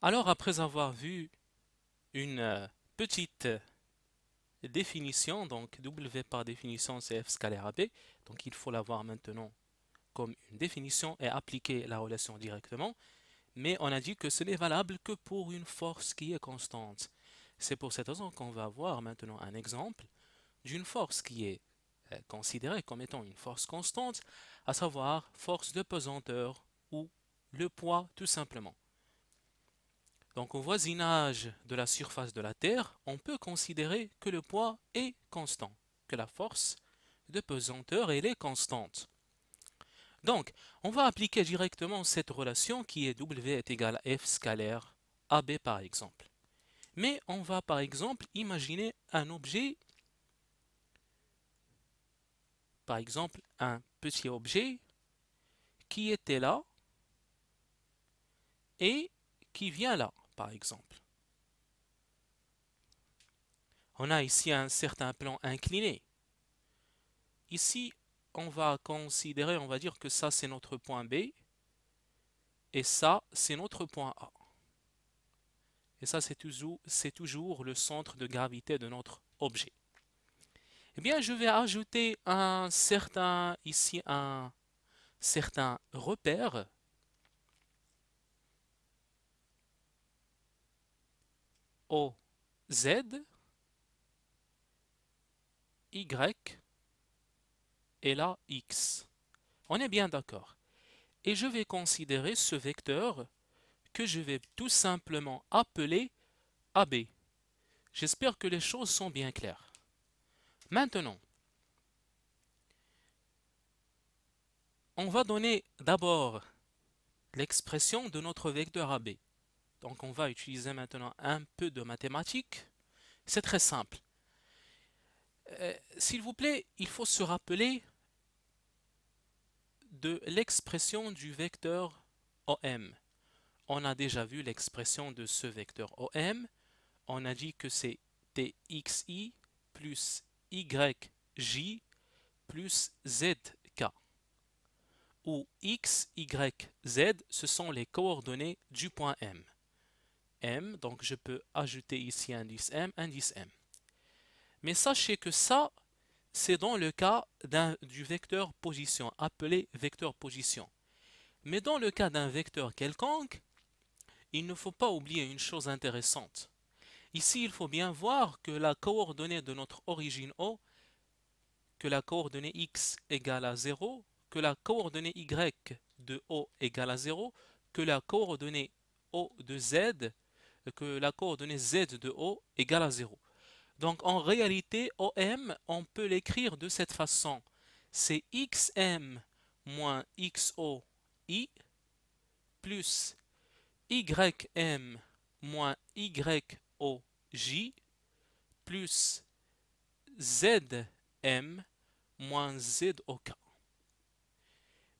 Alors, après avoir vu une euh, petite euh, définition, donc W par définition c'est F scalaire AB, donc il faut l'avoir maintenant comme une définition et appliquer la relation directement, mais on a dit que ce n'est valable que pour une force qui est constante. C'est pour cette raison qu'on va voir maintenant un exemple d'une force qui est euh, considérée comme étant une force constante, à savoir force de pesanteur ou le poids tout simplement. Donc au voisinage de la surface de la Terre, on peut considérer que le poids est constant, que la force de pesanteur est constante. Donc, on va appliquer directement cette relation qui est W est égal à F scalaire, AB par exemple. Mais on va par exemple imaginer un objet, par exemple un petit objet qui était là et qui vient là par exemple. On a ici un certain plan incliné. Ici, on va considérer, on va dire que ça c'est notre point B et ça c'est notre point A. Et ça c'est toujours, toujours le centre de gravité de notre objet. Eh bien, je vais ajouter un certain, ici un certain repère O Z Y et là X. On est bien d'accord. Et je vais considérer ce vecteur que je vais tout simplement appeler AB. J'espère que les choses sont bien claires. Maintenant, on va donner d'abord l'expression de notre vecteur AB. Donc on va utiliser maintenant un peu de mathématiques. C'est très simple. Euh, s'il vous plaît, il faut se rappeler de l'expression du vecteur OM. On a déjà vu l'expression de ce vecteur OM. On a dit que c'est TXI plus YJ plus ZK. Où X, Y, Z, ce sont les coordonnées du point M donc je peux ajouter ici indice M, indice M. Mais sachez que ça, c'est dans le cas du vecteur position, appelé vecteur position. Mais dans le cas d'un vecteur quelconque, il ne faut pas oublier une chose intéressante. Ici, il faut bien voir que la coordonnée de notre origine O, que la coordonnée x égale à 0, que la coordonnée y de O égale à 0, que la coordonnée O de Z que la coordonnée z de O égale à 0. Donc en réalité, OM, on peut l'écrire de cette façon. C'est XM moins XOI plus YM moins YOJ plus ZM moins ZOK.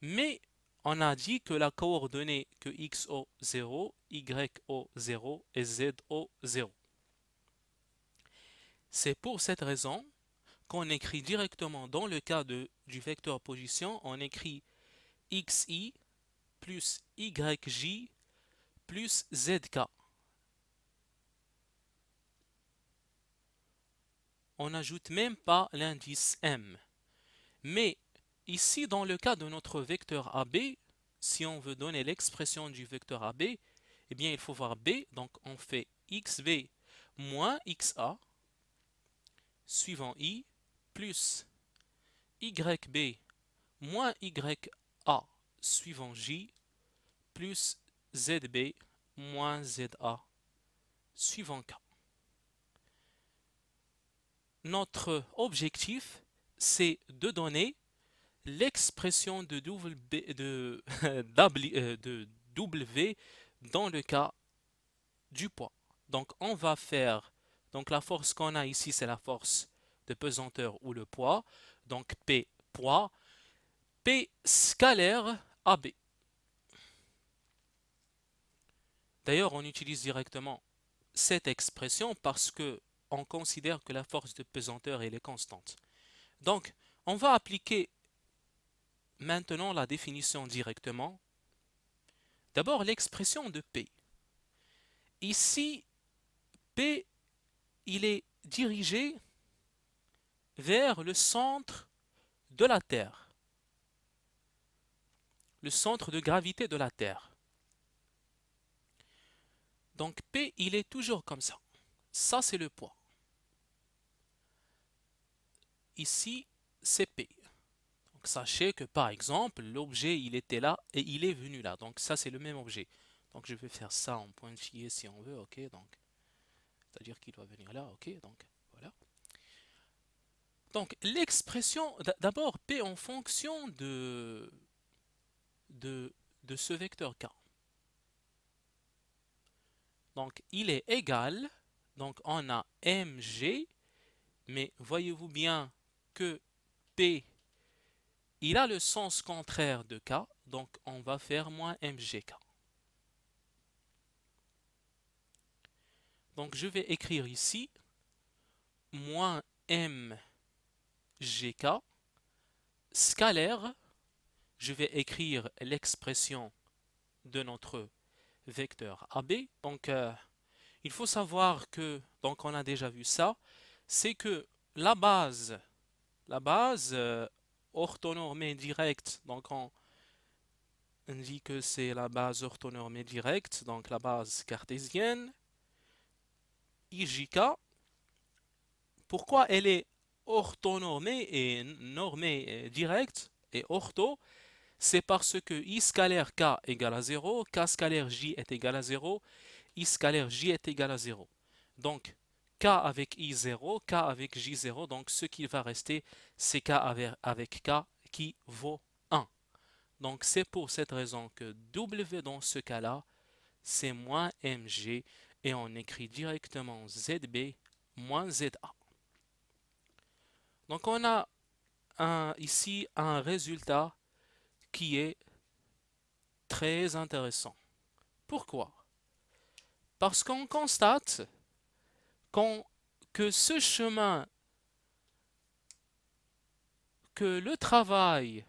Mais on a dit que la coordonnée que xo0, o 0 et o 0 C'est pour cette raison qu'on écrit directement dans le cas de, du vecteur position, on écrit xi plus yj plus zk. On n'ajoute même pas l'indice m. Mais Ici, dans le cas de notre vecteur AB, si on veut donner l'expression du vecteur AB, eh bien, il faut voir B. Donc, on fait xB moins xa suivant i plus yb moins ya suivant j plus zb moins za suivant k. Notre objectif, c'est de donner l'expression de, de, euh, de W dans le cas du poids. Donc on va faire, donc la force qu'on a ici c'est la force de pesanteur ou le poids, donc P poids, P scalaire AB. D'ailleurs on utilise directement cette expression parce que on considère que la force de pesanteur elle est constante. Donc on va appliquer Maintenant, la définition directement. D'abord, l'expression de P. Ici, P, il est dirigé vers le centre de la Terre. Le centre de gravité de la Terre. Donc P, il est toujours comme ça. Ça, c'est le poids. Ici, c'est P sachez que par exemple, l'objet il était là et il est venu là. Donc ça c'est le même objet. Donc je vais faire ça en point pointillé si on veut, ok, donc c'est-à-dire qu'il doit venir là, ok, donc voilà. Donc l'expression, d'abord P en fonction de, de ce vecteur K. Donc il est égal, donc on a MG, mais voyez-vous bien que P il a le sens contraire de K, donc on va faire moins MGK. Donc je vais écrire ici moins MGK scalaire. Je vais écrire l'expression de notre vecteur AB. Donc euh, il faut savoir que, donc on a déjà vu ça, c'est que la base, la base, euh, orthonormée directe. Donc on, dit que c'est la base orthonormée directe, donc la base cartésienne. IJK, pourquoi elle est orthonormée et normée directe et ortho C'est parce que I scalaire K égale à 0, K scalaire J est égal à 0, I scalaire J est égal à 0. Donc, K avec I0, K avec J0, donc ce qui va rester, c'est K avec K qui vaut 1. Donc c'est pour cette raison que W dans ce cas-là, c'est moins MG et on écrit directement ZB moins ZA. Donc on a ici un résultat qui est très intéressant. Pourquoi Parce qu'on constate que ce chemin, que le travail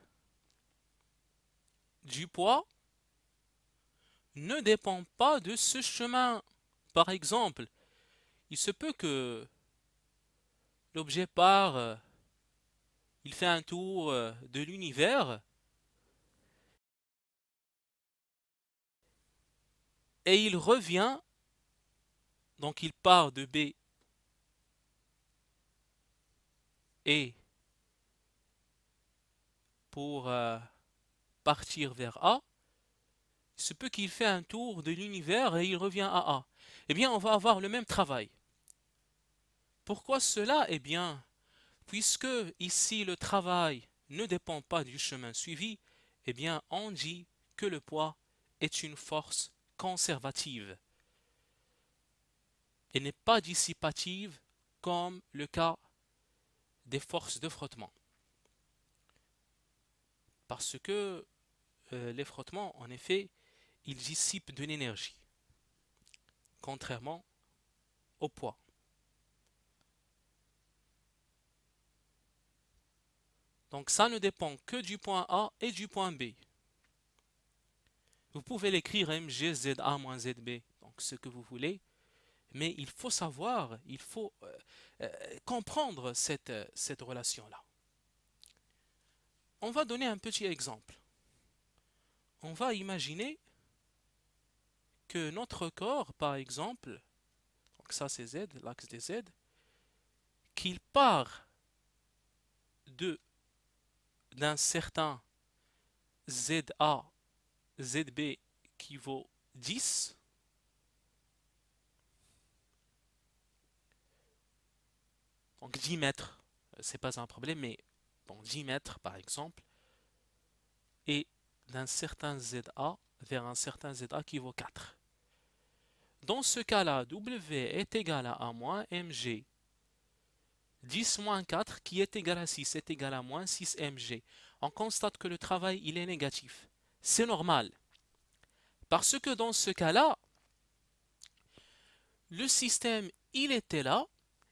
du poids ne dépend pas de ce chemin. Par exemple, il se peut que l'objet part, euh, il fait un tour euh, de l'univers, et il revient donc il part de B et pour euh, partir vers A, il se peut qu'il fait un tour de l'univers et il revient à A. Eh bien, on va avoir le même travail. Pourquoi cela Eh bien, puisque ici le travail ne dépend pas du chemin suivi, eh bien, on dit que le poids est une force conservative et n'est pas dissipative comme le cas des forces de frottement. Parce que euh, les frottements, en effet, ils dissipent de l'énergie, contrairement au poids. Donc ça ne dépend que du point A et du point B. Vous pouvez l'écrire mgza ZB, donc ce que vous voulez. Mais il faut savoir, il faut euh, euh, comprendre euh, cette, relation-là. On va donner un petit exemple. On va imaginer que notre corps, par exemple, donc ça c'est Z, l'axe des Z, qu'il part de d'un certain ZA, ZB qui vaut 10, Donc 10 mètres, euh, c'est pas un problème, mais bon, 10 mètres par exemple, et d'un certain ZA vers un certain ZA qui vaut 4. Dans ce cas-là, W est égal à 1 moins mg. 10 moins 4 qui est égal à 6 est égal à moins 6 mg. On constate que le travail il est négatif. C'est normal. Parce que dans ce cas-là, le système il était là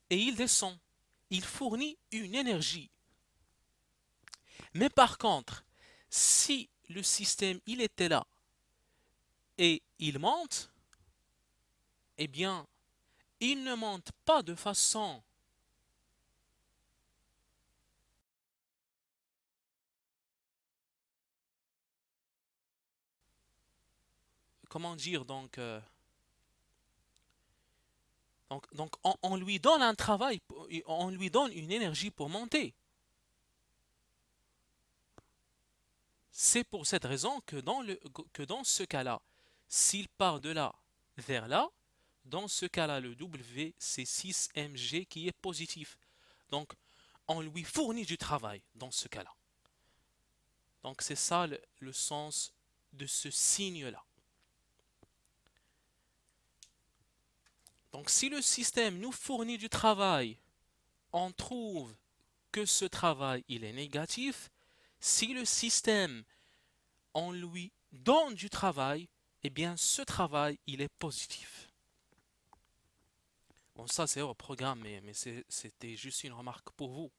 et il descend il fournit une énergie. Mais par contre, si le système il était là et il monte, eh bien, il ne monte pas de façon comment dire donc euh, donc, on, lui donne un travail, on lui donne une énergie pour monter. C'est pour cette raison que dans, le, que dans ce cas-là, s'il part de là vers là, dans ce cas-là, le W, c'est 6mg qui est positif. Donc, on lui fournit du travail dans ce cas-là. Donc, c'est ça le sens de ce signe-là. Donc si le système nous fournit du travail, on trouve que ce travail il est négatif. Si le système, en lui donne du travail, eh bien ce travail il est positif. Bon ça c'est au programme mais c'était juste une remarque pour vous.